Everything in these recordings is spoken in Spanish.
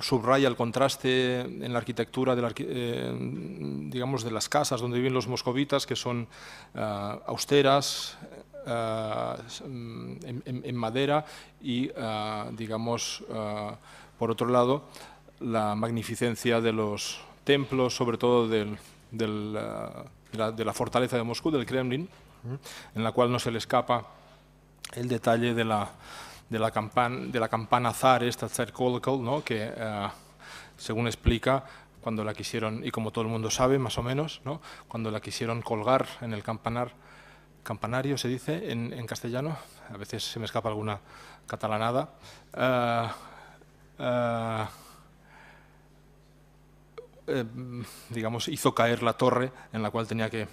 subraya el contraste en la arquitectura de, eh, digamos, de las casas donde viven los moscovitas, que son eh, austeras, eh, en, madera y, digamos, por otro lado, la magnificencia de los templos, sobre todo de la fortaleza de Moscú, del Kremlin, en la cual no se le escapa el detalle de la de la, campana de la campana zar, esta zar ¿no? que eh, según explica, cuando la quisieron, y como todo el mundo sabe, más o menos, ¿no? cuando la quisieron colgar en el campanar, campanario se dice en, castellano, a veces se me escapa alguna catalanada, eh, eh, digamos, hizo caer la torre en la cual tenía que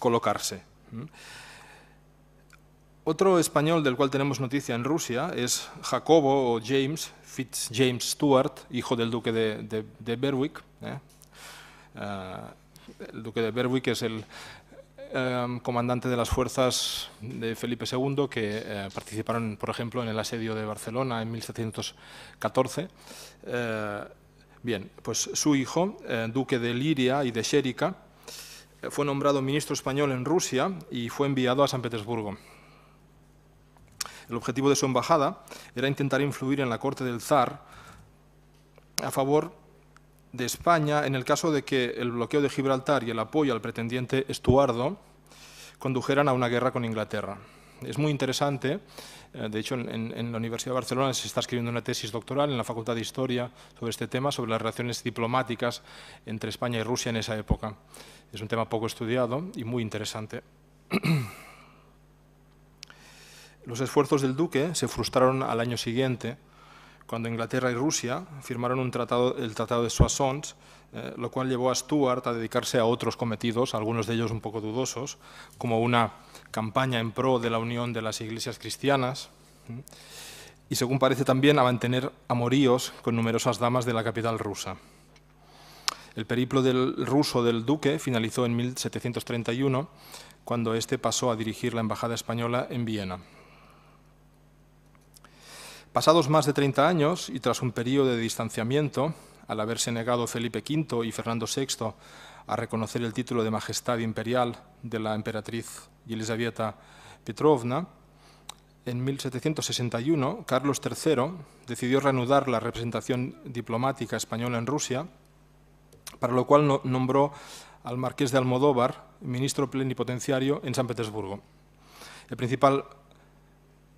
colocarse. Otro español del cual tenemos noticia en Rusia es Jacobo o James, Fitz James Stuart, hijo del duque de, Berwick. ¿eh? Eh, el duque de Berwick es el em, comandante de las fuerzas de Felipe II que eh, participaron, por ejemplo, en el asedio de Barcelona en 1714. bien, pues su hijo, duque de Liria y de Xérica, fue nombrado ministro español en Rusia y fue enviado a San Petersburgo. El objetivo de su embajada era intentar influir en la corte del zar a favor de España en el caso de que el bloqueo de Gibraltar y el apoyo al pretendiente Estuardo condujeran a una guerra con Inglaterra. Es muy interesante, eh, de hecho en, la Universidad de Barcelona se está escribiendo una tesis doctoral en la Facultad de Historia sobre este tema, sobre las relaciones diplomáticas entre España y Rusia en esa época. Es un tema poco estudiado y muy interesante. Los esfuerzos del duque se frustraron al año siguiente, cuando Inglaterra y Rusia firmaron el Tratado de Soissons, eh, lo cual llevó a Stuart a dedicarse a otros cometidos, algunos de ellos un poco dudosos, como una campaña en pro de la unión de las iglesias cristianas y, según parece, también a mantener amoríos con numerosas damas de la capital rusa. El periplo del ruso del duque finalizó en 1731, cuando éste pasó a dirigir la embajada española en Viena. Pasados más de 30 años y tras un periodo de distanciamiento, al haberse negado Felipe V y Fernando VI a reconocer el título de Majestad Imperial de la emperatriz Yelizaveta Petrovna, en 1761 Carlos III decidió reanudar la representación diplomática española en Rusia, para lo cual nombró al marqués de Almodóvar ministro plenipotenciario en San Petersburgo. El principal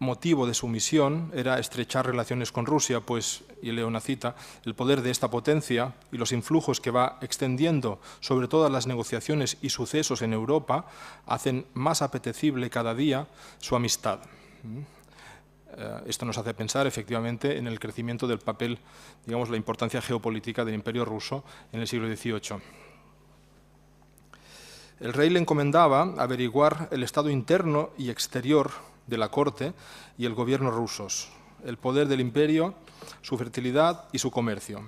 motivo de su misión era estrechar relaciones con Rusia, pues, y leo una cita, el poder de esta potencia y los influjos que va extendiendo sobre todas las negociaciones y sucesos en Europa hacen más apetecible cada día su amistad. Mm. Eh, esto nos hace pensar efectivamente en el crecimiento del papel, digamos, la importancia geopolítica del imperio ruso en el siglo XVIII. El rey le encomendaba averiguar el estado interno y exterior de la corte y el gobierno rusos, el poder del imperio, su fertilidad y su comercio.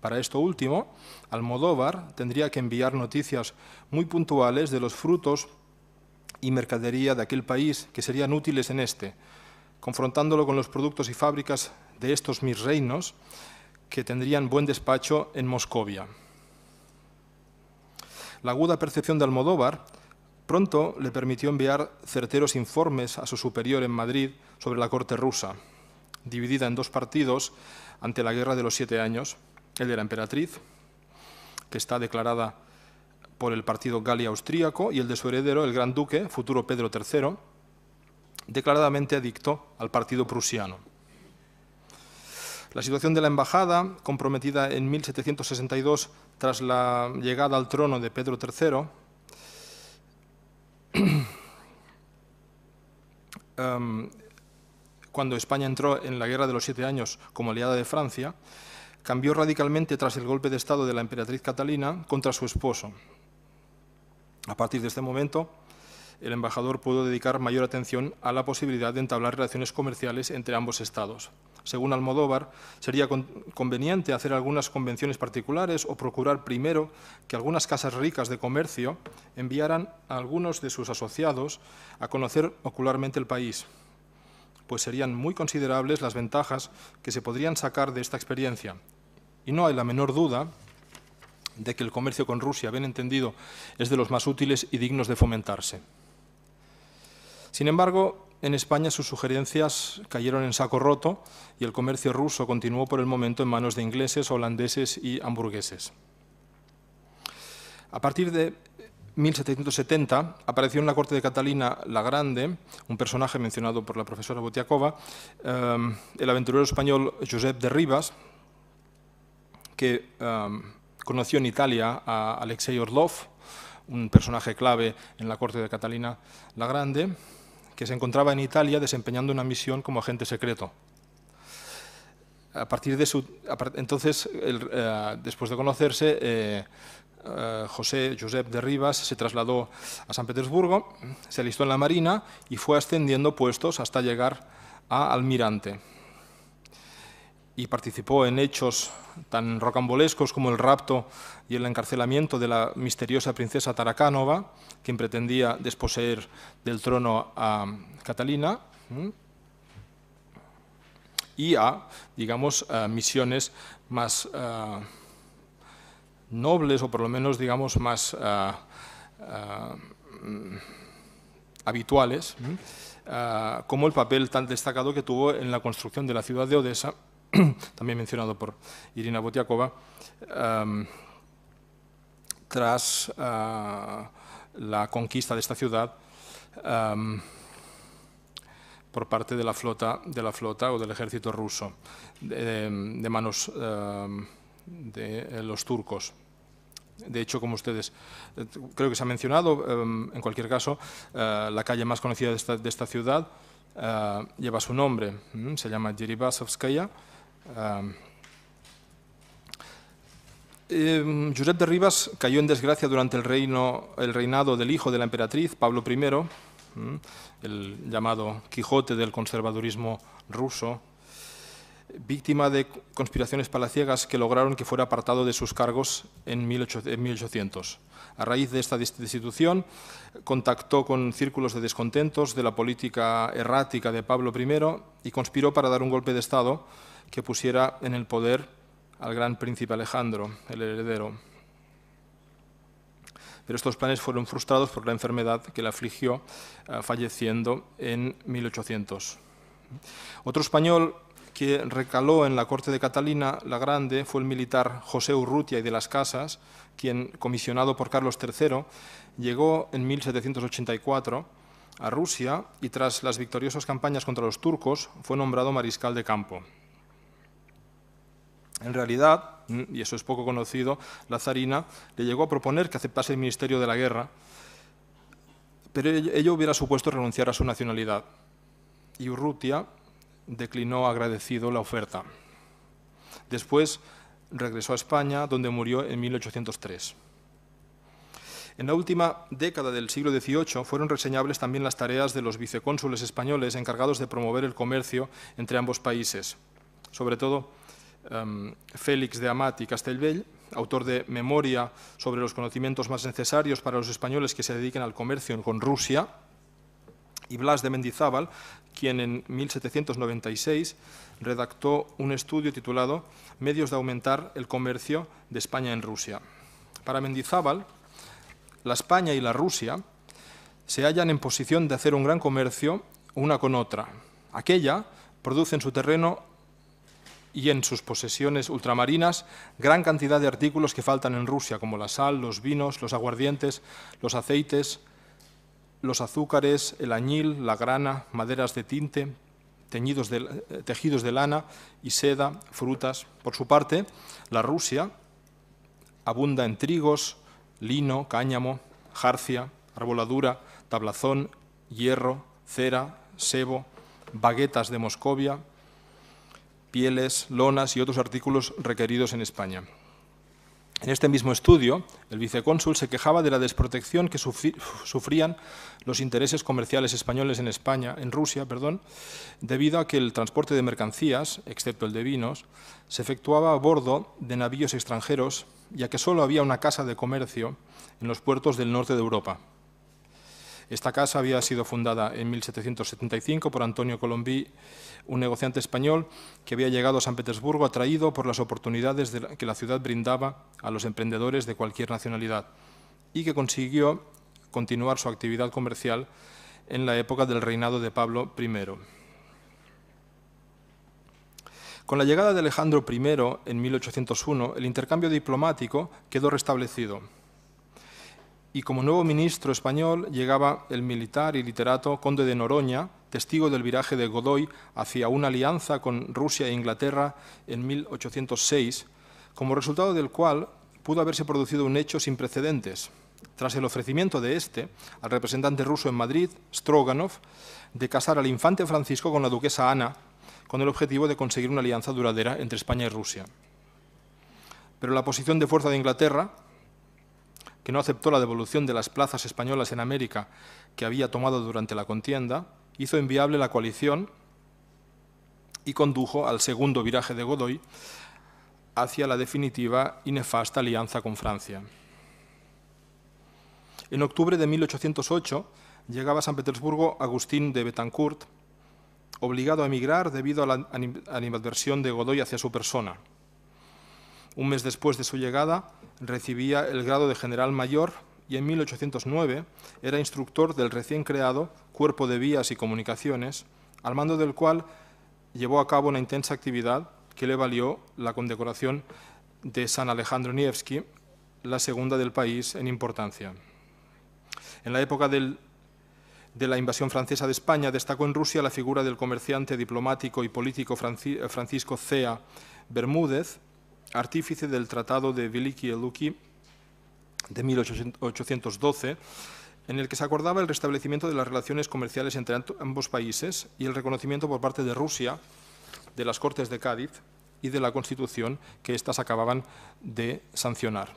Para esto último, Almodóvar tendría que enviar noticias muy puntuales de los frutos y mercadería de aquel país que serían útiles en este, confrontándolo con los productos y fábricas de estos mis reinos que tendrían buen despacho en Moscovia. La aguda percepción de Almodóvar Pronto le permitió enviar certeros informes a su superior en Madrid sobre la corte rusa, dividida en dos partidos ante la Guerra de los Siete Años, el de la emperatriz, que está declarada por el partido gali austríaco y el de su heredero, el gran duque, futuro Pedro III, declaradamente adicto al partido prusiano. La situación de la embajada, comprometida en 1762 tras la llegada al trono de Pedro III, Em, cuando España entró en la Guerra de los Siete Años como aliada de Francia, cambió radicalmente tras el golpe de Estado de la emperatriz Catalina contra su esposo. A partir de este momento, el embajador pudo dedicar mayor atención a la posibilidad de entablar relaciones comerciales entre ambos estados. Según Almodóvar, sería conveniente hacer algunas convenciones particulares o procurar primero que algunas casas ricas de comercio enviaran a algunos de sus asociados a conocer ocularmente el país, pues serían muy considerables las ventajas que se podrían sacar de esta experiencia. Y no hay la menor duda de que el comercio con Rusia, bien entendido, es de los más útiles y dignos de fomentarse. Sin embargo, en España sus sugerencias cayeron en saco roto y el comercio ruso continuó por el momento en manos de ingleses, holandeses y hamburgueses. A partir de 1770 apareció en la corte de Catalina la Grande, un personaje mencionado por la profesora Botiakova, em, el aventurero español Josep de Rivas, que em, conoció en Italia a Alexei Orlov, un personaje clave en la corte de Catalina la Grande, que se encontraba en Italia desempeñando una misión como agente secreto. A partir de entonces, eh, después de conocerse, eh, eh, José Josep de Rivas se trasladó a San Petersburgo, se alistó en la Marina y fue ascendiendo puestos hasta llegar a almirante y participó en hechos tan rocambolescos como el rapto y el encarcelamiento de la misteriosa princesa Taracánova, quien pretendía desposeer del trono a Catalina, y a, digamos, misiones más nobles o por lo menos, digamos, más habituales, como el papel tan destacado que tuvo en la construcción de la ciudad de Odessa también mencionado por Irina Botiakova, em, tras eh, la conquista de esta ciudad em, por parte de la flota, de la flota o del ejército ruso, de, em, manos de eh, los turcos. De hecho, como ustedes eh, creo que se ha mencionado, en cualquier caso, la calle más conocida de esta, de esta ciudad lleva su nombre, se llama Yeribasovskaya, Um, de Rivas cayó en desgracia durante el, el reinado del hijo de la emperatriz, Pablo I, el llamado Quijote del conservadurismo ruso, víctima de conspiraciones palaciegas que lograron que fuera apartado de sus cargos en 1800. A raíz de esta destitución, contactó con círculos de descontentos de la política errática de Pablo I y conspiró para dar un golpe de Estado que pusiera en el poder al gran príncipe Alejandro, el heredero. Pero estos planes fueron frustrados por la enfermedad que le afligió, eh, falleciendo en 1800. Otro español que recaló en la corte de Catalina la Grande fue el militar José Urrutia y de las Casas, quien, comisionado por Carlos III, llegó en 1784 a Rusia y tras las victoriosas campañas contra los turcos fue nombrado mariscal de campo. En realidad, mm, y eso es poco conocido, la zarina le llegó a proponer que aceptase el Ministerio de la Guerra, pero ello hubiera supuesto renunciar a su nacionalidad. Y Urrutia declinó agradecido la oferta. Después regresó a España, donde murió en 1803. En la última década del siglo XVIII fueron reseñables también las tareas de los vicecónsules españoles encargados de promover el comercio entre ambos países, sobre todo Em, Félix de Amat y Castelbell, autor de Memoria sobre los conocimientos más necesarios para los españoles que se dediquen al comercio con Rusia, y Blas de Mendizábal, quien en 1796 redactó un estudio titulado Medios de aumentar el comercio de España en Rusia. Para Mendizábal, la España y la Rusia se hallan en posición de hacer un gran comercio una con otra. Aquella produce en su terreno y en sus posesiones ultramarinas gran cantidad de artículos que faltan en Rusia, como la sal, los vinos, los aguardientes, los aceites, los azúcares, el añil, la grana, maderas de tinte, teñidos eh, tejidos de lana y seda, frutas. Por su parte, la Rusia abunda en trigos, lino, cáñamo, jarcia, arboladura, tablazón, hierro, cera, sebo, baguetas de Moscovia, pieles, lonas y otros artículos requeridos en España. En este mismo estudio, el vicecónsul se quejaba de la desprotección que sufrían los intereses comerciales españoles en España, en Rusia, perdón, debido a que el transporte de mercancías, excepto el de vinos, se efectuaba a bordo de navíos extranjeros, ya que solo había una casa de comercio en los puertos del norte de Europa. Esta casa había sido fundada en 1775 por Antonio Colombí, un negociante español que había llegado a San Petersburgo atraído por las oportunidades que la ciudad brindaba a los emprendedores de cualquier nacionalidad y que consiguió continuar su actividad comercial en la época del reinado de Pablo I. Con la llegada de Alejandro I en 1801, el intercambio diplomático quedó restablecido y como nuevo ministro español llegaba el militar y literato conde de Noroña, testigo del viraje de Godoy hacia una alianza con Rusia e Inglaterra en 1806, como resultado del cual pudo haberse producido un hecho sin precedentes. Tras el ofrecimiento de este al representante ruso en Madrid, Stroganov, de casar al infante Francisco con la duquesa Ana, con el objetivo de conseguir una alianza duradera entre España y Rusia. Pero la posición de fuerza de Inglaterra, no aceptó la devolución de las plazas españolas en América que había tomado durante la contienda, hizo inviable la coalición y condujo al segundo viraje de Godoy hacia la definitiva y nefasta alianza con Francia. En octubre de 1808 llegaba a San Petersburgo Agustín de Betancourt, obligado a emigrar debido a la animadversión de Godoy hacia su persona. Un mes después de su llegada, recibía el grado de general mayor y en 1809 era instructor del recién creado Cuerpo de Vías y Comunicaciones, al mando del cual llevó a cabo una intensa actividad que le valió la condecoración de San Alejandro Nievski, la segunda del país en importancia. En la época de la invasión francesa de España destacó en Rusia la figura del comerciante diplomático y político Francisco Cea Bermúdez, artífice del Tratado de Veliki Eluki de 1812, en el que se acordaba el restablecimiento de las relaciones comerciales entre ambos países y el reconocimiento por parte de Rusia de las Cortes de Cádiz y de la Constitución que éstas acababan de sancionar.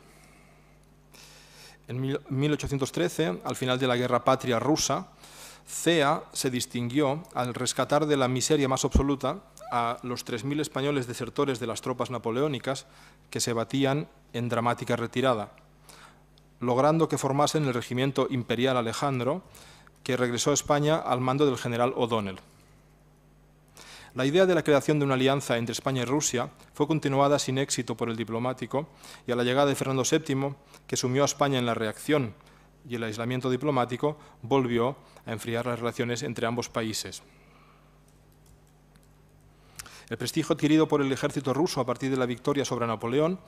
En 1813, al final de la Guerra Patria Rusa, CEA se distinguió al rescatar de la miseria más absoluta a los 3.000 españoles desertores de las tropas napoleónicas que se batían en dramática retirada, logrando que formasen el regimiento imperial Alejandro, que regresó a España al mando del general O'Donnell. La idea de la creación de una alianza entre España y Rusia fue continuada sin éxito por el diplomático y a la llegada de Fernando VII, que sumió a España en la reacción y el aislamiento diplomático, volvió a enfriar las relaciones entre ambos países. El prestigio adquirido por el ejército ruso a partir de la victoria sobre Napoleón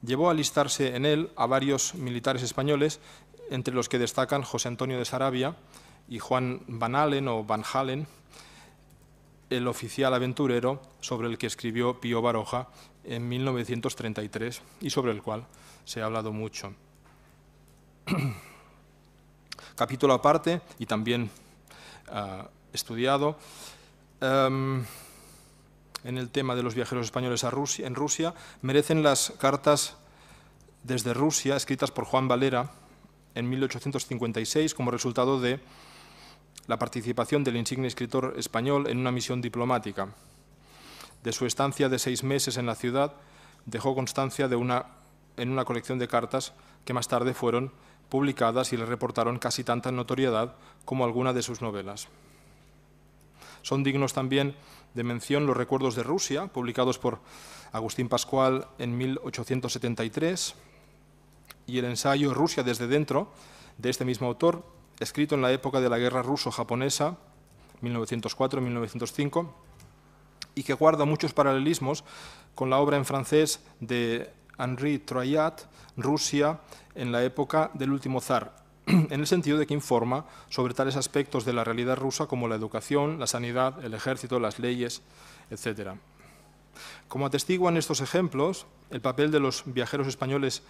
llevó a alistarse en él a varios militares españoles, entre los que destacan José Antonio de Sarabia y Juan Van Halen o Van Halen, el oficial aventurero sobre el que escribió Pío Baroja en 1933 y sobre el cual se ha hablado mucho. Capítulo aparte y también ah, estudiado. Em, en el tema de los viajeros españoles a Rusia, en Rusia merecen las cartas desde Rusia escritas por Juan Valera en 1856 como resultado de la participación del insigne escritor español en una misión diplomática. De su estancia de seis meses en la ciudad dejó constancia en una colección de cartas que más tarde fueron publicadas y le reportaron casi tanta notoriedad como alguna de sus novelas. Son dignos también de mención Los recuerdos de Rusia, publicados por Agustín Pascual en 1873, y el ensayo Rusia desde dentro, de este mismo autor, escrito en la época de la guerra ruso-japonesa, 1904-1905, y que guarda muchos paralelismos con la obra en francés de Henri Troyat, Rusia en la época del último zar, en el sentido de que informa sobre tales aspectos de la realidad rusa como la educación, la sanidad, el ejército, las leyes, etc. Como atestiguan estos ejemplos, el papel de los viajeros españoles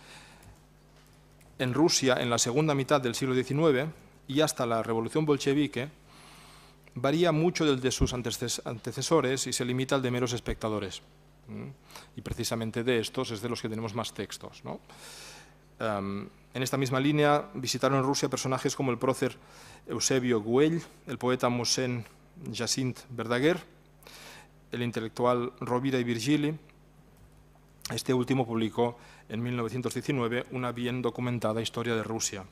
en Rusia en la segunda mitad del siglo XIX y hasta la revolución bolchevique varía mucho del de sus antecesores y se limita al de meros espectadores. Y precisamente de estos es de los que tenemos más textos. Em, en esta misma línea visitaron Rusia personajes como el prócer Eusebio Güell, el poeta Mosén Jacint Verdaguer, el intelectual Rovira y Virgili. Este último publicó en 1919 una bien documentada historia de Rusia.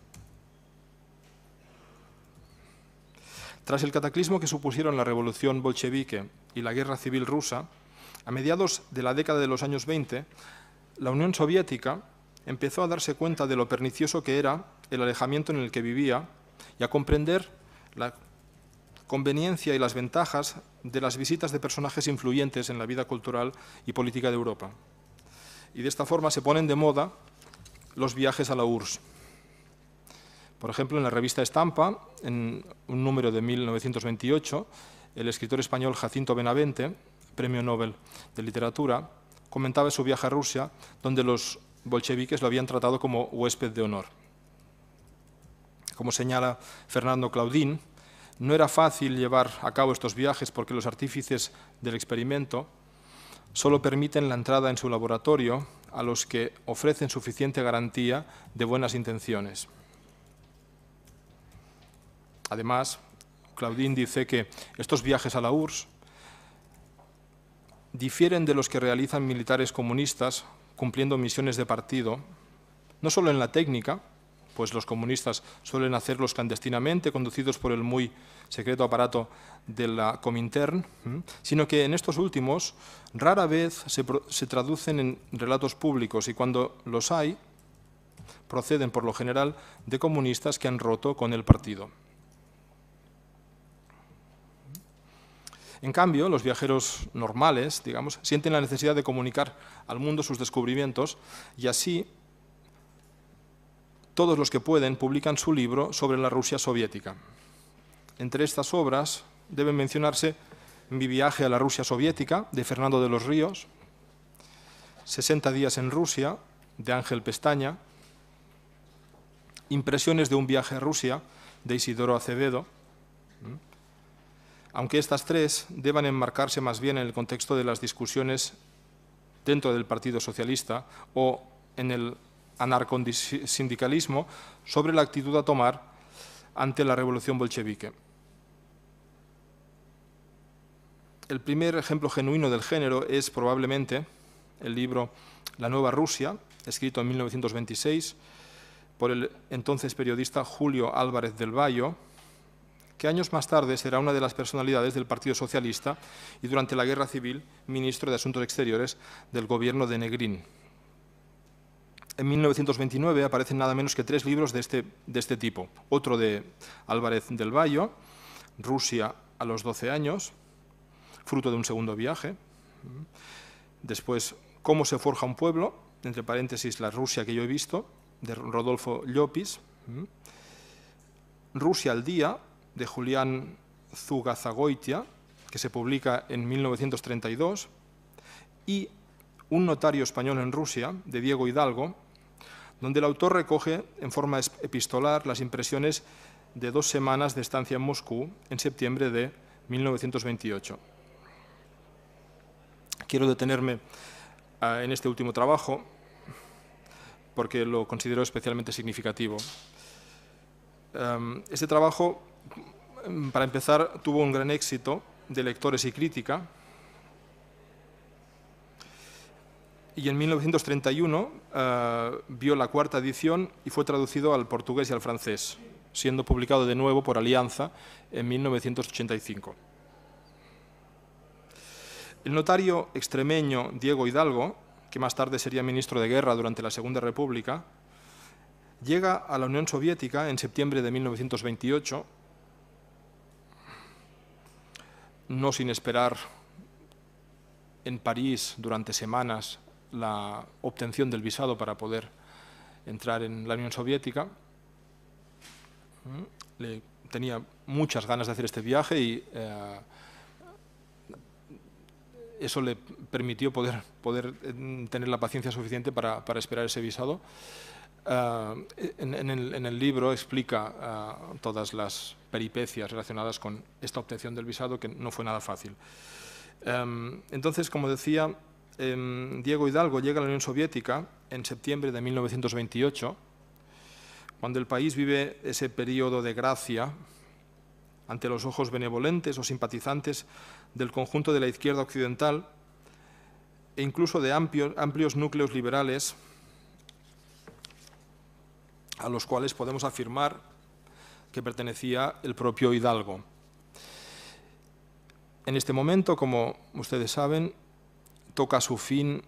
Tras el cataclismo que supusieron la revolución bolchevique y la guerra civil rusa, a mediados de la década de los años 20, la Unión Soviética empezó a darse cuenta de lo pernicioso que era el alejamiento en el que vivía y a comprender la conveniencia y las ventajas de las visitas de personajes influyentes en la vida cultural y política de Europa. Y de esta forma se ponen de moda los viajes a la URSS. Por ejemplo, en la revista Estampa, en un número de 1928, el escritor español Jacinto Benavente, premio Nobel de Literatura, comentaba su viaje a Rusia, donde los bolcheviques lo habían tratado como huésped de honor. Como señala Fernando Claudín, no era fácil llevar a cabo estos viajes porque los artífices del experimento solo permiten la entrada en su laboratorio a los que ofrecen suficiente garantía de buenas intenciones. Además, Claudín dice que estos viajes a la URSS difieren de los que realizan militares comunistas cumpliendo misiones de partido, no solo en la técnica, pues los comunistas suelen hacerlos clandestinamente, conducidos por el muy secreto aparato de la Comintern, sino que en estos últimos rara vez se, se, traducen en relatos públicos y cuando los hay, proceden por lo general de comunistas que han roto con el partido. En cambio, los viajeros normales, digamos, sienten la necesidad de comunicar al mundo sus descubrimientos y así todos los que pueden publican su libro sobre la Rusia soviética. Entre estas obras deben mencionarse Mi viaje a la Rusia soviética, de Fernando de los Ríos, 60 días en Rusia, de Ángel Pestaña, Impresiones de un viaje a Rusia, de Isidoro Acevedo, aunque estas tres deban enmarcarse más bien en el contexto de las discusiones dentro del Partido Socialista o en el anarcosindicalismo sobre la actitud a tomar ante la revolución bolchevique. El primer ejemplo genuino del género es probablemente el libro La Nueva Rusia, escrito en 1926 por el entonces periodista Julio Álvarez del Valle, que años más tarde será una de las personalidades del Partido Socialista y durante la Guerra Civil ministro de Asuntos Exteriores del gobierno de Negrín. En 1929 aparecen nada menos que tres libros de este, de este tipo. Otro de Álvarez del Vallo, Rusia a los 12 años, fruto de un segundo viaje. Después, Cómo se forja un pueblo, entre paréntesis, la Rusia que yo he visto, de Rodolfo Llopis. Rusia al día, de Julián Zugazagoitia, que se publica en 1932, y Un notario español en Rusia, de Diego Hidalgo, donde el autor recoge en forma epistolar las impresiones de dos semanas de estancia en Moscú en septiembre de 1928. Quiero detenerme ah, en este último trabajo porque lo considero especialmente significativo. Em, este trabajo para empezar, tuvo un gran éxito de lectores y crítica. Y en 1931 eh, vio la cuarta edición y fue traducido al portugués y al francés, siendo publicado de nuevo por Alianza en 1985. El notario extremeño Diego Hidalgo, que más tarde sería ministro de Guerra durante la Segunda República, llega a la Unión Soviética en septiembre de 1928 no sin esperar en París durante semanas la obtención del visado para poder entrar en la Unión Soviética. Le tenía muchas ganas de hacer este viaje y eh, eso le permitió poder, poder eh, tener la paciencia suficiente para, para esperar ese visado. Ah, en, el, libro explica ah, todas las peripecias relacionadas con esta obtención del visado, que no fue nada fácil. Em, entonces, como decía, em, Diego Hidalgo llega a la Unión Soviética en septiembre de 1928, cuando el país vive ese periodo de gracia ante los ojos benevolentes o simpatizantes del conjunto de la izquierda occidental e incluso de amplios núcleos liberales a los cuales podemos afirmar que pertenecía el propio Hidalgo. En este momento, como ustedes saben, toca a su fin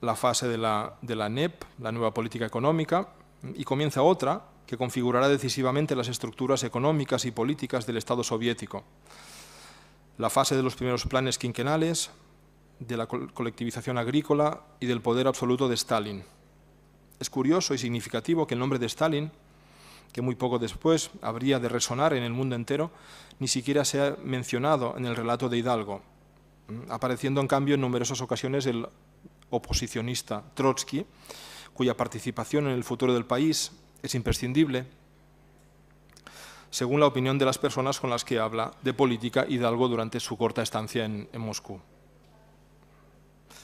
la fase de la, la NEP, la nueva política económica, y comienza otra que configurará decisivamente las estructuras económicas y políticas del Estado soviético. La fase de los primeros planes quinquenales, de la colectivización agrícola y del poder absoluto de Stalin. Es curioso y significativo que el nombre de Stalin, que muy poco después habría de resonar en el mundo entero, ni siquiera sea mencionado en el relato de Hidalgo, apareciendo en cambio en numerosas ocasiones el oposicionista Trotsky, cuya participación en el futuro del país es imprescindible, según la opinión de las personas con las que habla de política Hidalgo durante su corta estancia en, Moscú.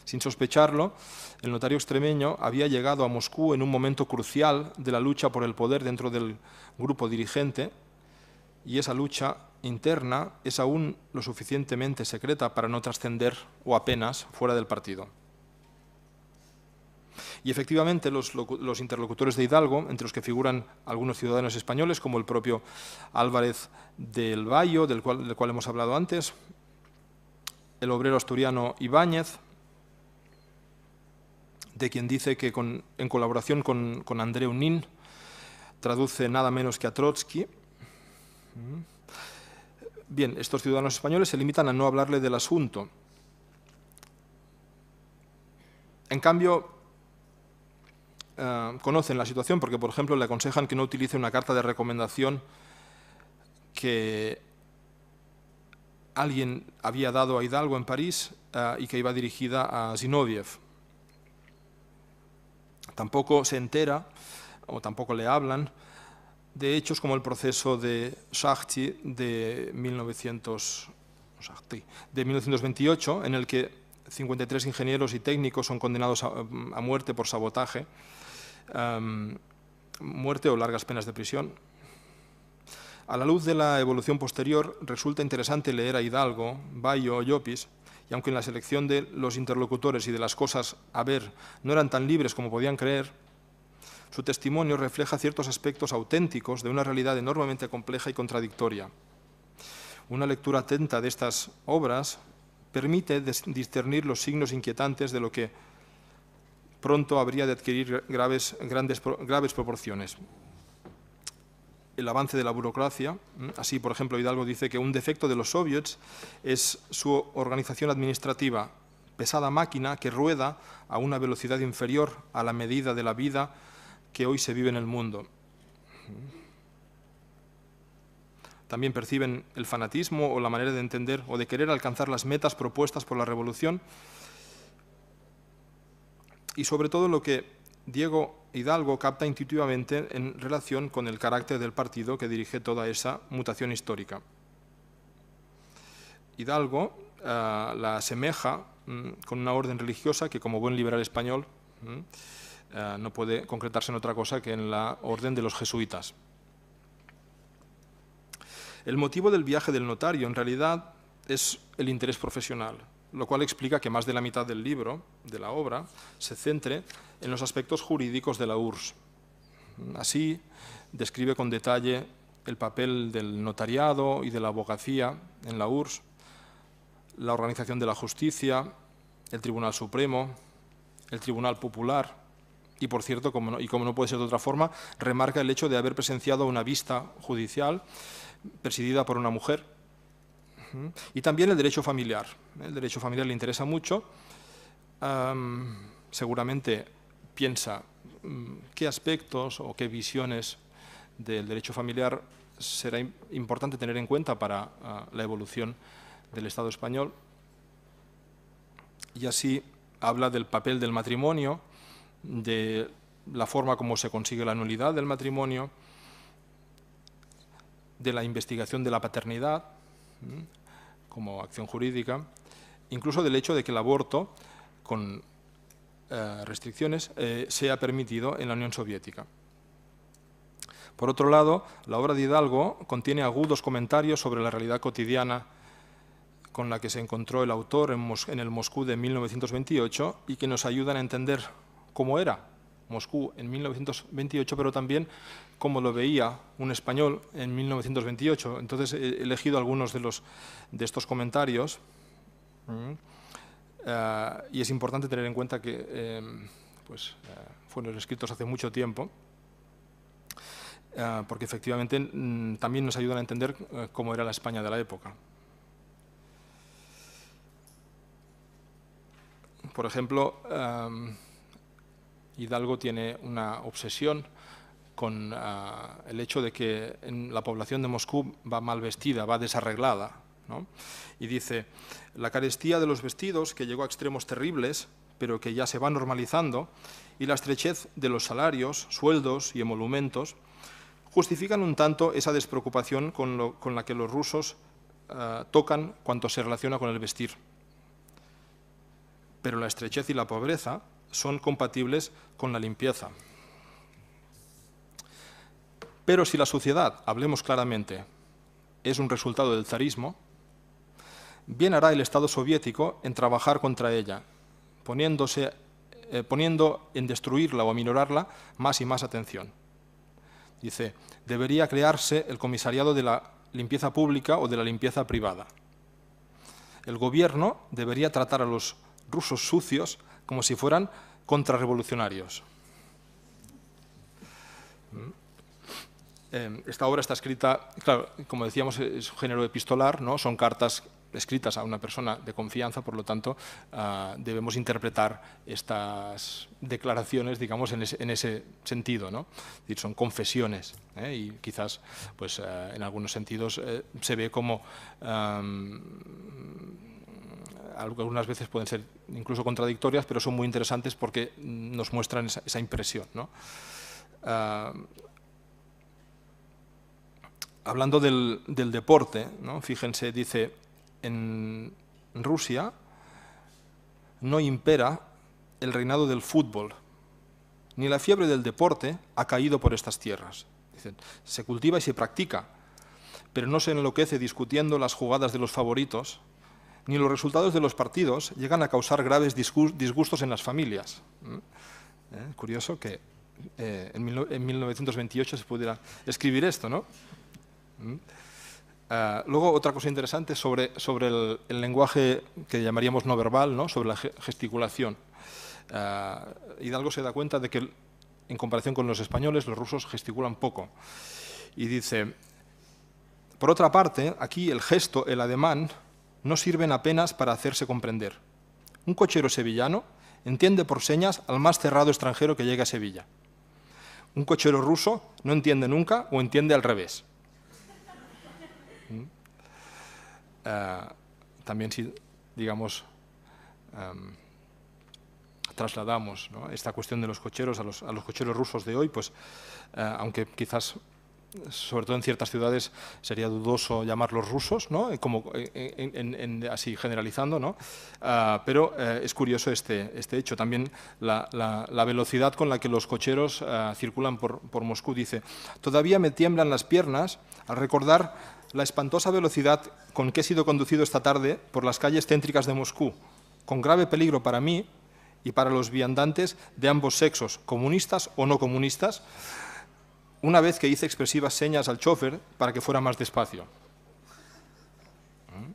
Sin sospecharlo, el notario extremeño había llegado a Moscú en un momento crucial de la lucha por el poder dentro del grupo dirigente y esa lucha interna es aún lo suficientemente secreta para no trascender o apenas fuera del partido. Y efectivamente los, interlocutores de Hidalgo, entre los que figuran algunos ciudadanos españoles, como el propio Álvarez del Valle, del cual hemos hablado antes, el obrero asturiano Ibáñez, de quien dice que en colaboración con, con Andreu traduce nada menos que a Trotsky. Mm. Bien, estos ciudadanos españoles se limitan a no hablarle del asunto. En cambio, eh, conocen la situación porque, por ejemplo, le aconsejan que no utilice una carta de recomendación que alguien había dado a Hidalgo en París eh, y que iba dirigida a Zinoviev. Tampoco se entera, o tampoco le hablan, de hechos como el proceso de Sachti de, 1928, en el que 53 ingenieros y técnicos son condenados a, muerte por sabotaje, muerte o largas penas de prisión. A la luz de la evolución posterior, resulta interesante leer a Hidalgo, Bayo o Llopis y aunque en la selección de los interlocutores y de las cosas a ver no eran tan libres como podían creer, su testimonio refleja ciertos aspectos auténticos de una realidad enormemente compleja y contradictoria. Una lectura atenta de estas obras permite discernir los signos inquietantes de lo que pronto habría de adquirir graves, graves proporciones el avance de la burocracia. Así, por ejemplo, Hidalgo dice que un defecto de los soviets es su organización administrativa, pesada máquina que rueda a una velocidad inferior a la medida de la vida que hoy se vive en el mundo. También perciben el fanatismo o la manera de entender o de querer alcanzar las metas propuestas por la revolución. Y sobre todo lo que Diego Hidalgo capta intuitivamente en relación con el carácter del partido que dirige toda esa mutación histórica. Hidalgo eh, la asemeja mm, con una orden religiosa que, como buen liberal español, mm, eh, no puede concretarse en otra cosa que en la orden de los jesuitas. El motivo del viaje del notario, en realidad, es el interés profesional lo cual explica que más de la mitad del libro, de la obra, se centre en los aspectos jurídicos de la URSS. Así, describe con detalle el papel del notariado y de la abogacía en la URSS, la organización de la justicia, el Tribunal Supremo, el Tribunal Popular y, por cierto, y como no puede ser de otra forma, remarca el hecho de haber presenciado una vista judicial presidida por una mujer y también el derecho familiar. ¿eh? El derecho familiar le interesa mucho. seguramente piensa mm, qué aspectos o qué visiones del derecho familiar será importante tener en cuenta para ah, la evolución del Estado español. Y así habla del papel del matrimonio, de la forma como se consigue la nulidad del matrimonio, de la investigación de la paternidad como acción jurídica, incluso del hecho de que el aborto, con eh, restricciones, eh, sea permitido en la Unión Soviética. Por otro lado, la obra de Hidalgo contiene agudos comentarios sobre la realidad cotidiana con la que se encontró el autor en, en el Moscú de 1928 y que nos ayudan a entender cómo era Moscú en 1928, pero también cómo lo veía un español en 1928. Entonces he elegido algunos de, los, de estos comentarios eh, y es importante tener en cuenta que em, pues, eh, fueron escritos hace mucho tiempo eh, porque efectivamente mm, también nos ayudan a entender cómo era la España de la época. Por ejemplo, em, Hidalgo tiene una obsesión con ah, el hecho de que la población de Moscú va mal vestida, va desarreglada. Y dice, la carestía de los vestidos, que llegó a extremos terribles, pero que ya se va normalizando, y la estrechez de los salarios, sueldos y emolumentos, justifican un tanto esa despreocupación con, la que los rusos ah, tocan cuanto se relaciona con el vestir. Pero la estrechez y la pobreza son compatibles con la limpieza. Pero si la sociedad, hablemos claramente, es un resultado del zarismo, bien hará el Estado soviético en trabajar contra ella, poniéndose, eh, poniendo en destruirla o aminorarla más y más atención. Dice, debería crearse el comisariado de la limpieza pública o de la limpieza privada. El gobierno debería tratar a los rusos sucios como si fueran contrarrevolucionarios. Em, esta obra está escrita, claro, como decíamos, es un género epistolar, ¿no? son cartas escritas a una persona de confianza, por lo tanto, ah, debemos interpretar estas declaraciones, digamos, en ese, sentido. ¿no? son confesiones ¿eh? y quizás, pues, eh, en algunos sentidos, eh, se ve como... que em, algunas veces pueden ser incluso contradictorias, pero son muy interesantes porque nos muestran esa, impresión. ¿no? Ah, hablando del, deporte, ¿no? fíjense, dice, en Rusia no impera el reinado del fútbol, ni la fiebre del deporte ha caído por estas tierras. se cultiva y se practica, pero no se enloquece discutiendo las jugadas de los favoritos, ni los resultados de los partidos llegan a causar graves disgustos en las familias. ¿Mm? Eh, curioso que eh, en, en 1928 se pudiera escribir esto, ¿no? ¿Mm? Ah, luego, otra cosa interesante sobre, el, lenguaje que llamaríamos no verbal, ¿no? sobre la gesticulación. Ah, Hidalgo se da cuenta de que, en comparación con los españoles, los rusos gesticulan poco. Y dice, por otra parte, aquí el gesto, el ademán, no sirven apenas para hacerse comprender. Un cochero sevillano entiende por señas al más cerrado extranjero que llega a Sevilla. Un cochero ruso no entiende nunca o entiende al revés. Eh, también si, digamos, em, trasladamos esta cuestión de los cocheros a los, a los cocheros rusos de hoy, pues eh, aunque quizás sobre todo en ciertas ciudades sería dudoso llamarlos rusos, ¿no? Eh, como así generalizando, ¿no? pero es curioso este, este hecho. También la, velocidad con la que los cocheros circulan por, por Moscú. Dice, todavía me tiemblan las piernas al recordar la espantosa velocidad con que he sido conducido esta tarde por las calles céntricas de Moscú, con grave peligro para mí y para los viandantes de ambos sexos, comunistas o no comunistas, una vez que hice expresivas señas al chofer para que fuera más despacio. ¿Mm?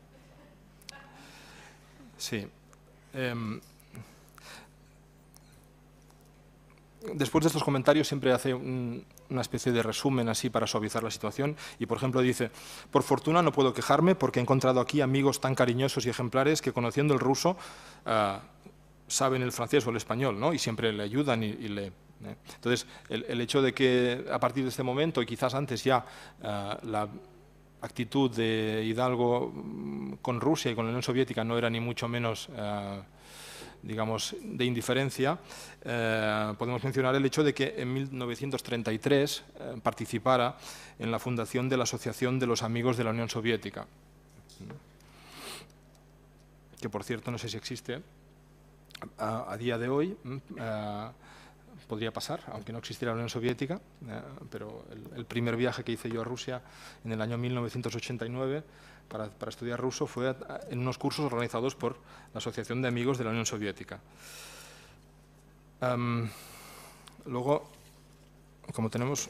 Sí. Em, después de estos comentarios siempre hace una especie de resumen así para suavizar la situación y, por ejemplo, dice, por fortuna no puedo quejarme porque he encontrado aquí amigos tan cariñosos y ejemplares que, conociendo el ruso, ah, saben el francés o el español ¿no? y siempre le ayudan y, le ¿eh? entonces, el, hecho de que a partir de este momento, y quizás antes ya, ah, la actitud de Hidalgo mm, con Rusia y con la Unión Soviética no era ni mucho menos ah, digamos, de indiferencia, eh, podemos mencionar el hecho de que en 1933 eh, participara en la fundación de la Asociación de los Amigos de la Unión Soviética, que por cierto no sé si existe a, día de hoy. Mm, eh, podría pasar, aunque no existiera la Unión Soviética, pero el primer viaje que hice yo a Rusia en el año 1989 para, estudiar ruso fue en unos cursos organizados por la Asociación de Amigos de la Unión Soviética. luego, como tenemos...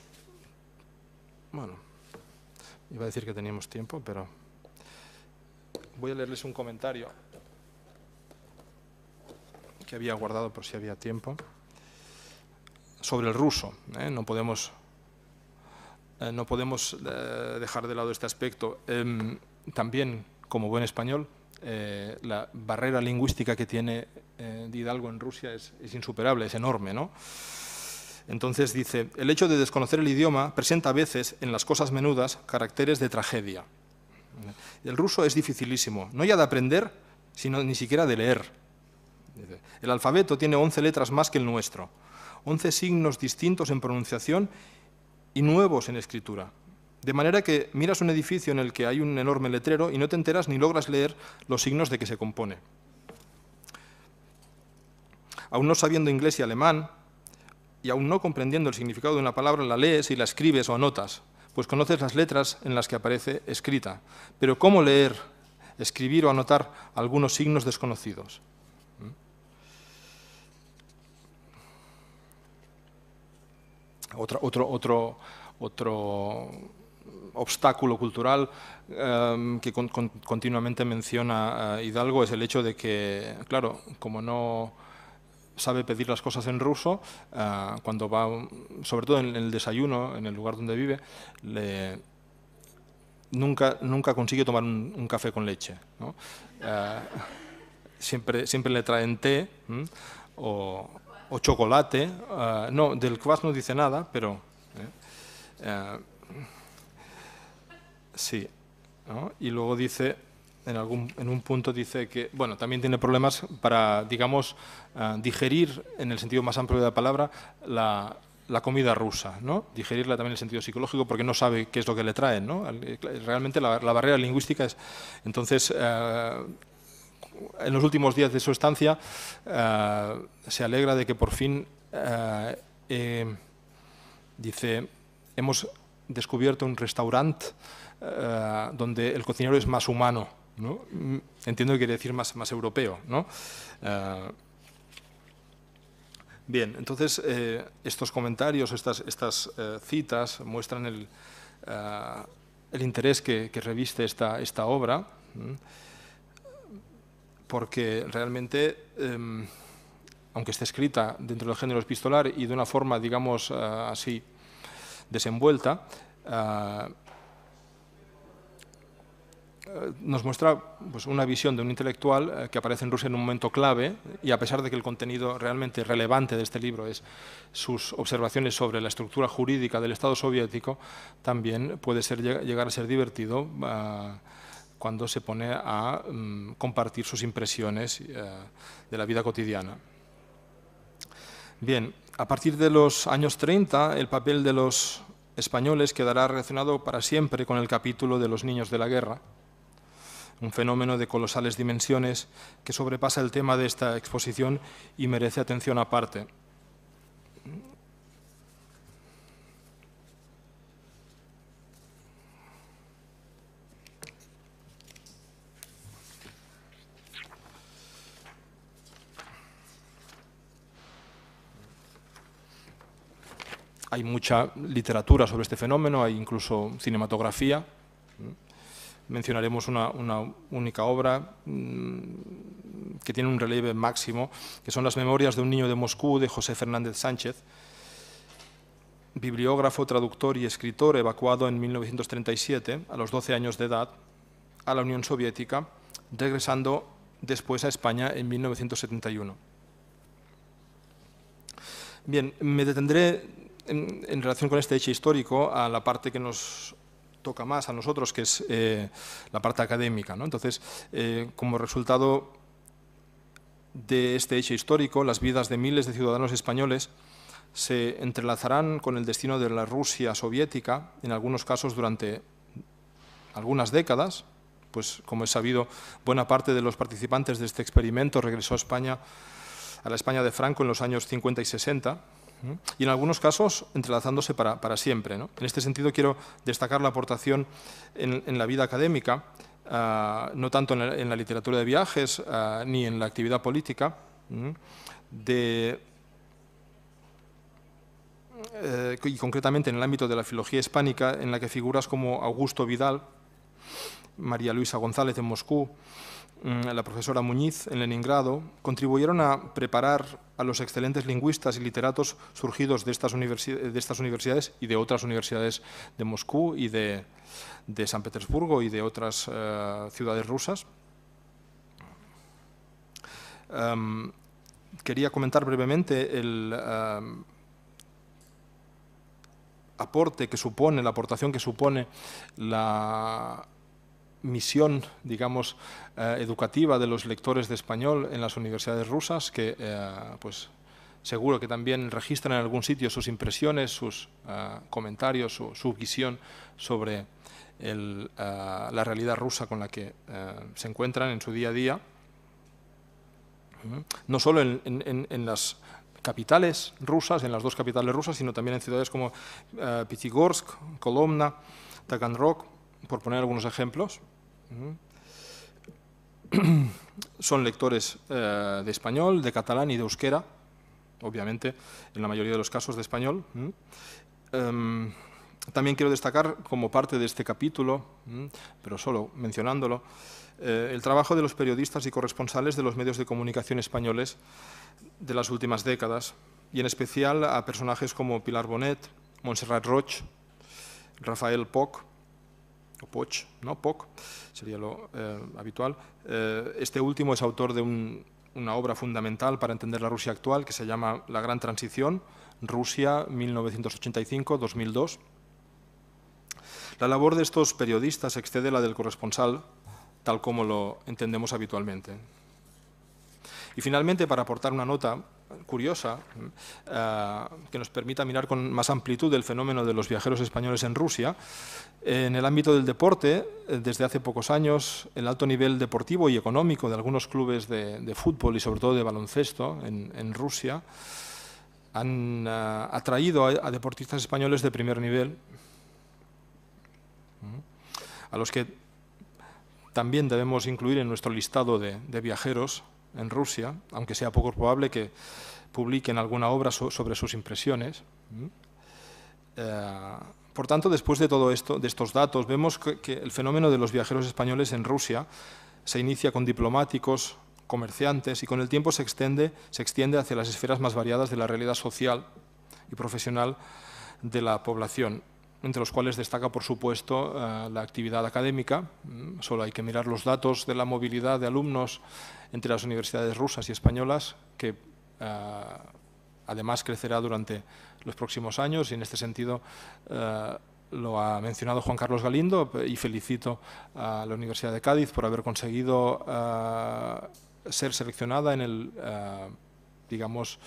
Bueno, iba a decir que teníamos tiempo, pero voy a leerles un comentario que había guardado por si había tiempo sobre el ruso. ¿eh? No podemos, eh, no podemos eh, dejar de lado este aspecto. Em, también, como buen español, eh, la barrera lingüística que tiene eh, Hidalgo en Rusia es, insuperable, es enorme. ¿no? Entonces dice, el hecho de desconocer el idioma presenta a veces en las cosas menudas caracteres de tragedia. El ruso es dificilísimo, no ya de aprender, sino ni siquiera de leer. El alfabeto tiene 11 letras más que el nuestro, 11 signos distintos en pronunciación y nuevos en escritura. De manera que miras un edificio en el que hay un enorme letrero y no te enteras ni logras leer los signos de que se compone. Aún no sabiendo inglés y alemán, y aún no comprendiendo el significado de una palabra, la lees y la escribes o anotas, pues conoces las letras en las que aparece escrita. Pero ¿cómo leer, escribir o anotar algunos signos desconocidos? ¿Mm? otro, otro, otro obstáculo cultural em, que continuamente menciona eh, Hidalgo es el hecho de que, claro, como no sabe pedir las cosas en ruso, eh, cuando va, sobre todo en el desayuno, en el lugar donde vive, nunca, nunca consigue tomar un, café con leche. Eh, siempre, siempre le traen té o, chocolate. no, del kvass no dice nada, pero... Sí. ¿no? Y luego dice, en, algún, en un punto dice que, bueno, también tiene problemas para, digamos, eh, digerir, en el sentido más amplio de la palabra, la, la comida rusa, ¿no? Digerirla también en el sentido psicológico porque no sabe qué es lo que le traen, ¿no? Eh, realmente la, barrera lingüística es... Entonces, eh, en los últimos días de su estancia, se alegra de que por fin, dice, hemos descubierto un restaurante eh, donde el cocinero es más humano. Mm, entiendo que quiere decir más, más europeo. Eh, bien, entonces eh, estos comentarios, estas, estas citas muestran el, el interés que, reviste esta, esta obra, porque realmente... Em, aunque esté escrita dentro del género epistolar y de una forma, digamos, así desenvuelta, eh, nos muestra pues, una visión de un intelectual eh, que aparece en Rusia en un momento clave y a pesar de que el contenido realmente relevante de este libro es sus observaciones sobre la estructura jurídica del Estado soviético, también puede llegar a ser divertido ah, cuando se pone a mm, compartir sus impresiones eh, de la vida cotidiana. Bien, a partir de los años 30, el papel de los españoles quedará relacionado para siempre con el capítulo de los niños de la guerra, un fenómeno de colosales dimensiones que sobrepasa el tema de esta exposición y merece atención aparte. Hay mucha literatura sobre este fenómeno, hay incluso cinematografía mencionaremos una, única obra mm, que tiene un relieve máximo, que son las Memorias de un niño de Moscú de José Fernández Sánchez, bibliógrafo, traductor y escritor evacuado en 1937, a los 12 años de edad, a la Unión Soviética, regresando después a España en 1971. Bien, me detendré en relación con este hecho histórico a la parte que nos toca más a nosotros, que es eh, la parte académica. ¿no? Entonces, eh, como resultado de este hecho histórico, las vidas de miles de ciudadanos españoles se entrelazarán con el destino de la Rusia soviética, en algunos casos durante algunas décadas, pues como es sabido, buena parte de los participantes de este experimento regresó a España, a la España de Franco en los años 50 y 60, y en algunos casos entrelazándose para, siempre. En este sentido quiero destacar la aportación en, la vida académica, ah, no tanto en la, literatura de viajes ah, ni en la actividad política, eh, y concretamente en el ámbito de la filología hispánica, en la que figuras como Augusto Vidal, María Luisa González en Moscú, Mm, la profesora Muñiz en Leningrado, contribuyeron a preparar a los excelentes lingüistas y literatos surgidos de estas, de estas universidades y de otras universidades de Moscú y de, San Petersburgo y de otras eh, ciudades rusas. Em, quería comentar brevemente el... Em, aporte que supone, la aportación que supone la misión, digamos, eh, educativa de los lectores de español en las universidades rusas, que eh, pues seguro que también registran en algún sitio sus impresiones, sus eh, comentarios, su, su, visión sobre la realidad rusa con la que se encuentran en su día a día, no solo en, las capitales rusas, en las dos capitales rusas, sino también en ciudades como Pichigorsk, Kolomna, Taganrog, por poner algunos ejemplos. Son lectores eh, de español, de catalán y de euskera, obviamente, en la mayoría de los casos de español. Em, también quiero destacar, como parte de este capítulo, pero solo mencionándolo, eh, el trabajo de los periodistas y corresponsales de los medios de comunicación españoles de las últimas décadas, y en especial a personajes como Pilar Bonet, Montserrat Roch, Rafael Poc, o Poch, ¿no? Poch sería lo eh, habitual. Eh, este último es autor de una obra fundamental para entender la Rusia actual que se llama La Gran Transición, Rusia 1985-2002. La labor de estos periodistas excede la del corresponsal, tal como lo entendemos habitualmente. Y finalmente, para aportar una nota, curiosa eh, que nos permita mirar con más amplitud el fenómeno de los viajeros españoles en Rusia. En el ámbito del deporte, eh, desde hace pocos años, el alto nivel deportivo y económico de algunos clubes de, fútbol y sobre todo de baloncesto en, Rusia han eh, atraído a, deportistas españoles de primer nivel, a los que también debemos incluir en nuestro listado de viajeros en Rusia, aunque sea poco probable que publiquen alguna obra sobre sus impresiones. Eh, por tanto, después de todo esto, de estos datos, vemos que, el fenómeno de los viajeros españoles en Rusia se inicia con diplomáticos, comerciantes y con el tiempo se se extiende hacia las esferas más variadas de la realidad social y profesional de la población entre los cuales destaca, por supuesto, eh, la actividad académica. Mm, solo hay que mirar los datos de la movilidad de alumnos entre las universidades rusas y españolas, que eh, además crecerá durante los próximos años y en este sentido eh, lo ha mencionado Juan Carlos Galindo y felicito a la Universidad de Cádiz por haber conseguido ser seleccionada en el digamos,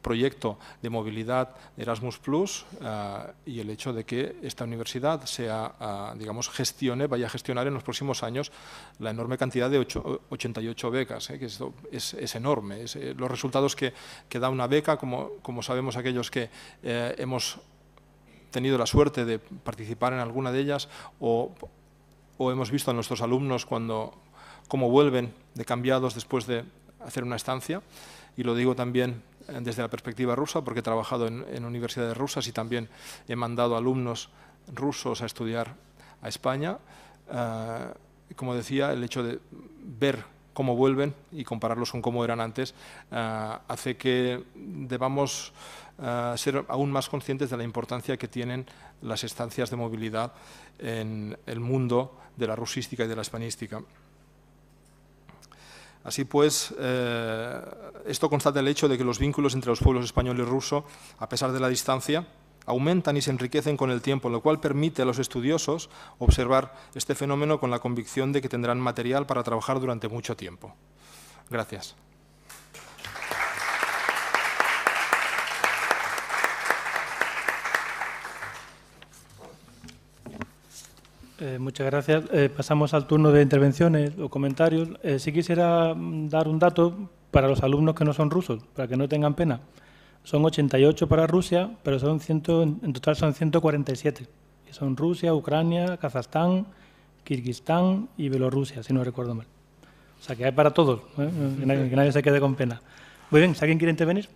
proyecto de movilidad Erasmus Plus eh, y el hecho de que esta universidad sea, eh, digamos, gestione, vaya a gestionar en los próximos años la enorme cantidad de 88 becas, eh, que esto es, enorme. los resultados que, que, da una beca, como, sabemos aquellos que hemos tenido la suerte de participar en alguna de ellas o, hemos visto a nuestros alumnos cuando cómo vuelven de cambiados después de hacer una estancia, y lo digo también eh, desde la perspectiva rusa, porque he trabajado en, universidades rusas y también he mandado alumnos rusos a estudiar a España. Eh, como decía, el hecho de ver cómo vuelven y compararlos con cómo eran antes eh, hace que debamos ser aún más conscientes de la importancia que tienen las estancias de movilidad en el mundo de la rusística y de la hispanística. Así pues, eh, esto constata el hecho de que los vínculos entre los pueblos español y ruso, a pesar de la distancia, aumentan y se enriquecen con el tiempo, lo cual permite a los estudiosos observar este fenómeno con la convicción de que tendrán material para trabajar durante mucho tiempo. Gracias. Eh, muchas gracias. Eh, pasamos al turno de intervenciones o comentarios. Eh, si sí quisiera mm, dar un dato para los alumnos que no son rusos, para que no tengan pena. Son 88 para Rusia, pero son 100, en total son 147. Y son Rusia, Ucrania, Kazajstán, Kirguistán y Bielorrusia, si no recuerdo mal. O sea, que hay para todos, que nadie, que nadie se quede con pena. Muy bien, ¿si alguien quiere intervenir?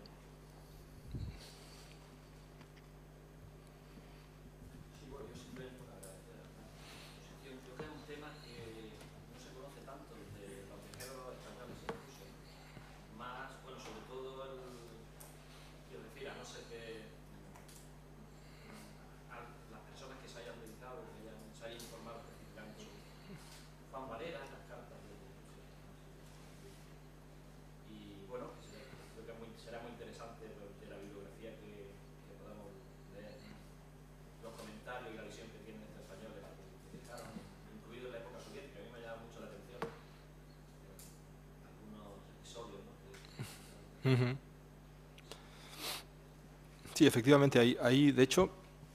sí efectivamente ahí ahí de hecho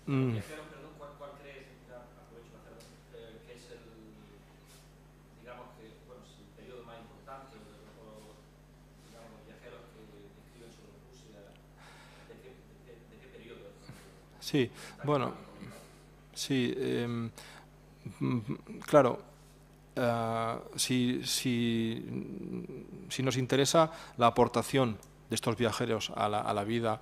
viajeros mm. perdón cuál cuál crees aprovecho para hacer eh, que es el digamos que bueno si el periodo más importante o de los digamos viajeros que escriben sobre el de qué de qué de qué periodo sí em mm, claro eh, si, si, si, nos interesa la aportación de estos viajeros a la, vida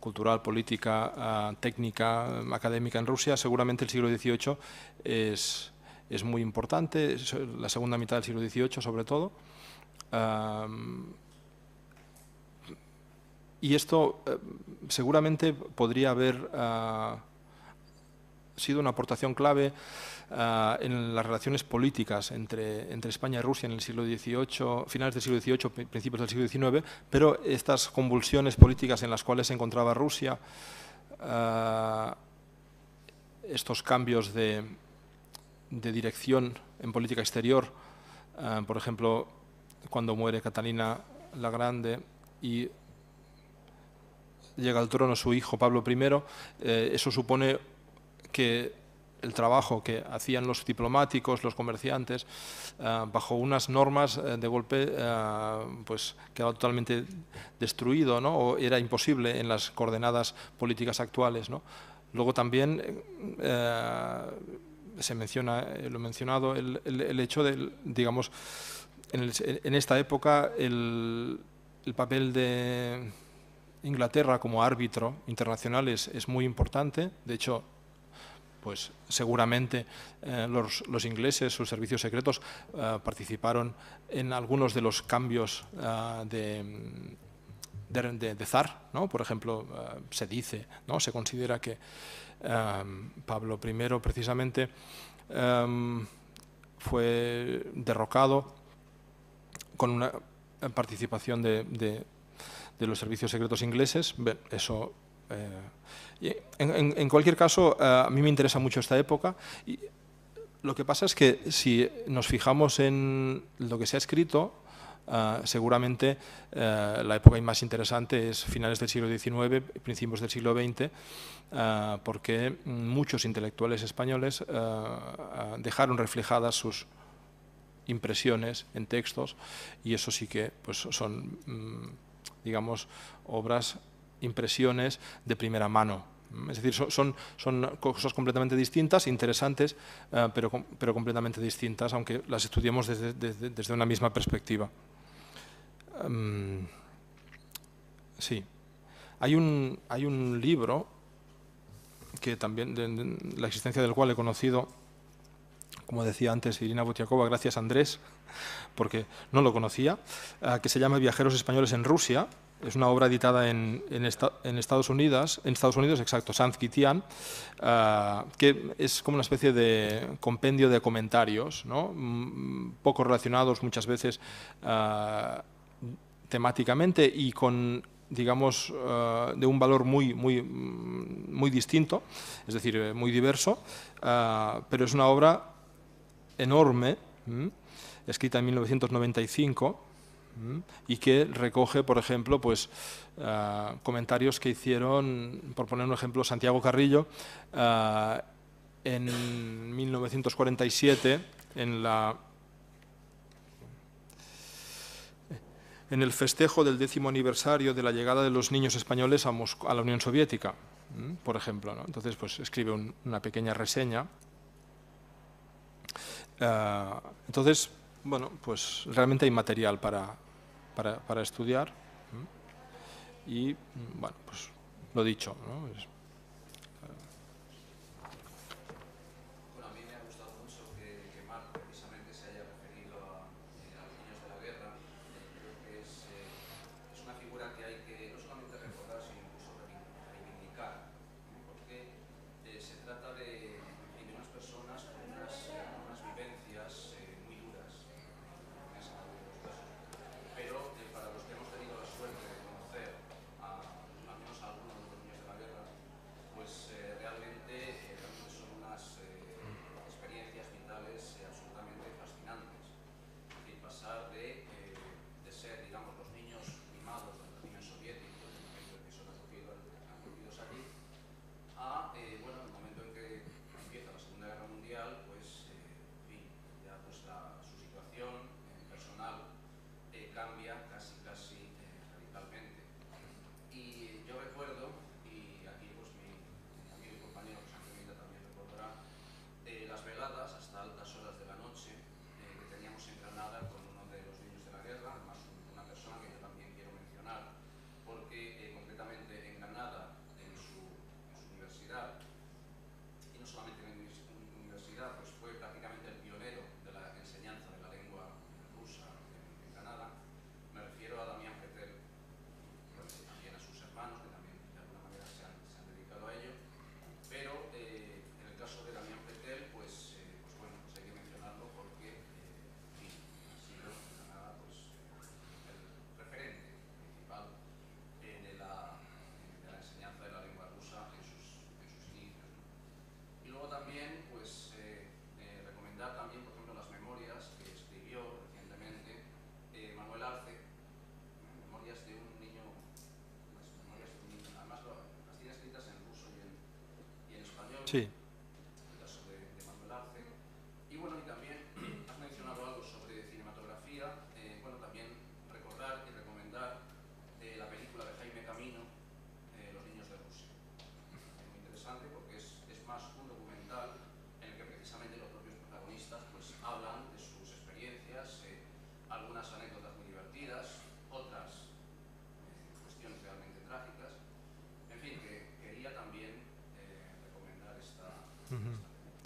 cultural, política, eh, técnica, académica en Rusia, seguramente el siglo XVIII es, muy importante, la segunda mitad del siglo XVIII sobre todo. Eh, y esto seguramente podría haber sido una aportación clave ah, en las relaciones políticas entre, entre España y Rusia en el siglo XVIII, finales del siglo XVIII, principios del siglo XIX, pero estas convulsiones políticas en las cuales se encontraba Rusia, ah, estos cambios de, de, dirección en política exterior, ah, por ejemplo, cuando muere Catalina la Grande y llega al trono su hijo Pablo I, eh, eso supone que el trabajo que hacían los diplomáticos, los comerciantes, eh, bajo unas normas eh, de golpe eh, pues quedaba totalmente destruido ¿no? o era imposible en las coordenadas políticas actuales. ¿no? Luego también se menciona, lo he mencionado, el, hecho de, digamos, en, esta época el papel de Inglaterra como árbitro internacional es, es muy importante. De hecho, pues seguramente eh, los, ingleses, sus servicios secretos, eh, participaron en algunos de los cambios ah, de, zar. Por ejemplo, eh, se dice, ¿no? se considera que Pablo I precisamente fue derrocado con una participación de, de los servicios secretos ingleses. Eso eh, en, cualquier caso, eh, a mí me interesa mucho esta época. Y lo que pasa es que si nos fijamos en lo que se ha escrito, eh, seguramente eh, la época más interesante es finales del siglo XIX, principios del siglo XX, porque muchos intelectuales españoles dejaron reflejadas sus impresiones en textos y eso sí que pues, son, mm, digamos, obras impresiones de primera mano. Es decir, son, cosas completamente distintas, interesantes, eh, pero, pero, completamente distintas, aunque las estudiemos desde, una misma perspectiva. Em, sí. Hay un, hay un libro que también la existencia del cual he conocido, como decía antes Irina Butiakova, gracias Andrés, porque no lo conocía, eh, que se llama Viajeros Españoles en Rusia, es una obra editada en, Estados Unidos, en Estados Unidos, exacto, Sanz Kitian, eh, que es como una especie de compendio de comentarios, mm, poco relacionados muchas veces eh, temáticamente y con digamos, eh, de un valor muy, muy, mm, muy distinto, es decir, muy diverso, pero es una obra enorme, escrita en 1995, y que recoge, por ejemplo, pues, ah, comentarios que hicieron, por poner un ejemplo, Santiago Carrillo ah, en 1947 en la en el festejo del décimo aniversario de la llegada de los niños españoles a, la Unión Soviética, por ejemplo. Entonces, pues escribe una pequeña reseña. Ah, entonces, bueno, pues realmente hay material para, estudiar y, bueno, pues lo dicho, ¿no? Sim.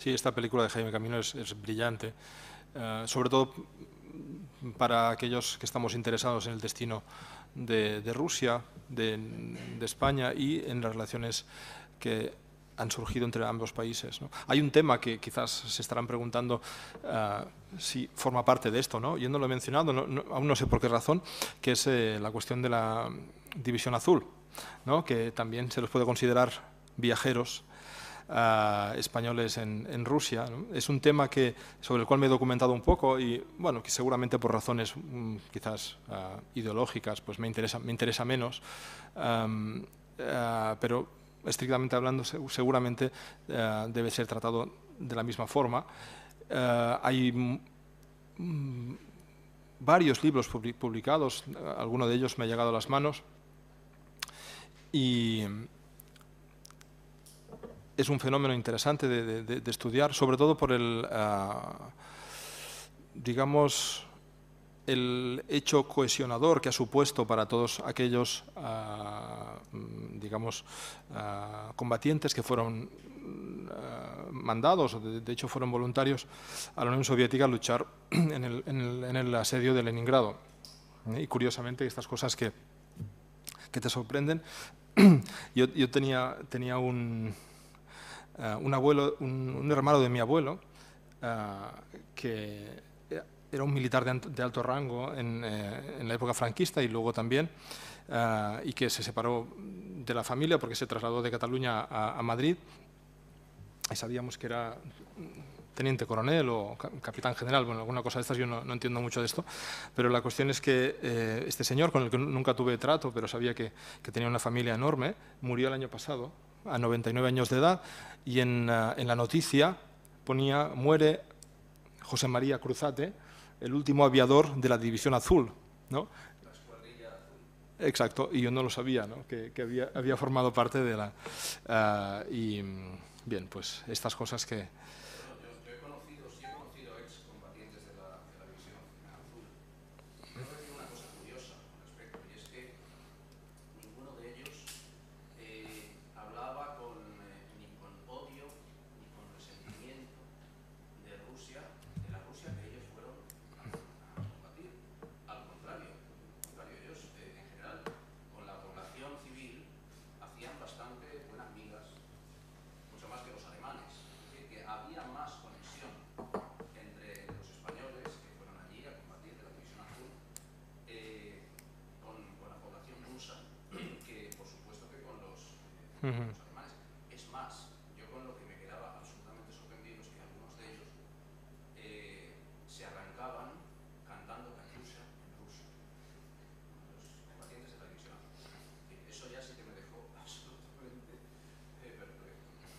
Sí, esta película de Jaime Camino es, brillante, eh, sobre todo para aquellos que estamos interesados en el destino de, Rusia, de, España y en las relaciones que han surgido entre ambos países. Hay un tema que quizás se estarán preguntando eh, si forma parte de esto, ¿no? yo no lo he mencionado, aún no sé por qué razón, que es eh, la cuestión de la división azul, que también se los puede considerar viajeros españoles en, Rusia. Es un tema que, sobre el cual me he documentado un poco y, bueno, que seguramente por razones mm, quizás ah, ideológicas pues me interesa, me interesa menos, ah, pero estrictamente hablando seguramente ah, debe ser tratado de la misma forma. hay mm, varios libros publicados, alguno de ellos me ha llegado a las manos, y es un fenómeno interesante de, estudiar, sobre todo por el, ah, digamos, el hecho cohesionador que ha supuesto para todos aquellos, ah, mm, digamos, ah, combatientes que fueron mm, mandados, de, de, hecho fueron voluntarios a la Unión Soviética a luchar en el, asedio de Leningrado. Y curiosamente, estas cosas que, te sorprenden, yo, yo tenía, tenía un eh, un, abuelo, un, hermano de mi abuelo, eh, que era un militar de, alto rango eh, en, la época franquista y luego también, y que se separó de la familia porque se trasladó de Cataluña a, Madrid. Y sabíamos que era teniente coronel o capitán general, bueno, alguna cosa de estas, yo no, entiendo mucho de esto, pero la cuestión es que este señor, con el que nunca tuve trato, pero sabía que tenía una familia enorme, murió el año pasado a 99 años de edad, y eh, en, la noticia ponía, muere José María Cruzate, el último aviador de la División Azul. ¿no? azul. Exacto, y yo no lo sabía, que, había, formado parte de la... Eh, y mm, bien, pues estas cosas que,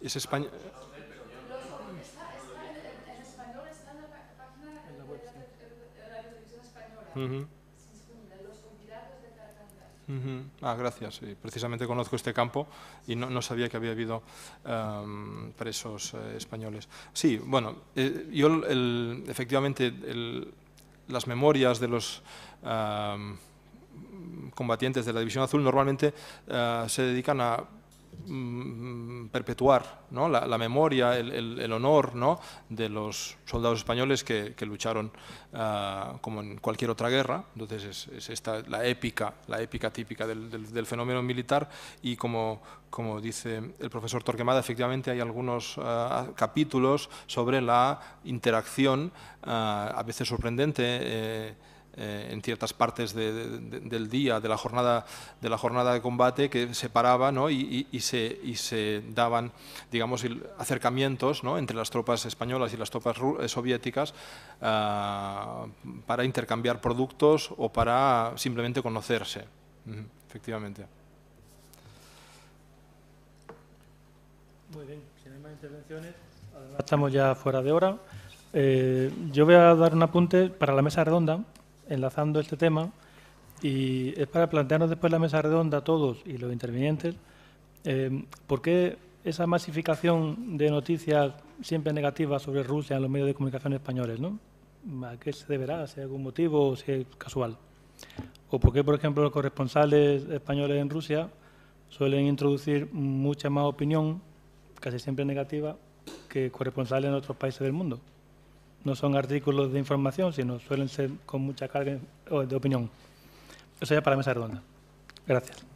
Es español. Ah, gracias. Precisamente conozco este campo y no, sabía que había habido em, presos eh, españoles. Sí, bueno, eh, yo efectivamente las memorias de los em, combatientes de la División Azul normalmente eh, se dedican a Mm, perpetuar la, memoria, el, honor de los soldados españoles que, lucharon ah, como en cualquier otra guerra. Entonces es, esta la épica, la épica típica del, fenómeno militar y como, dice el profesor Torquemada, efectivamente hay algunos ah, capítulos sobre la interacción, ah, a veces sorprendente, eh, eh, en ciertas partes del día, de la jornada de, la jornada de combate, que se paraba y, se, daban digamos, acercamientos entre las tropas españolas y las tropas eh, soviéticas ah, para intercambiar productos o para simplemente conocerse, efectivamente. Muy bien, si no hay más intervenciones, estamos ya fuera de hora. Eh, yo voy a dar un apunte para la mesa redonda enlazando este tema y es para plantearnos después la mesa redonda a todos y los intervinientes eh, por qué esa masificación de noticias siempre negativas sobre Rusia en los medios de comunicación españoles, ¿no? ¿A qué se deberá? ¿Si hay algún motivo o si es casual? ¿O por qué, por ejemplo, los corresponsales españoles en Rusia suelen introducir mucha más opinión, casi siempre negativa, que corresponsales en otros países del mundo? no son artículos de información, sino suelen ser con mucha carga de opinión. Eso ya para mesa redonda. Gracias.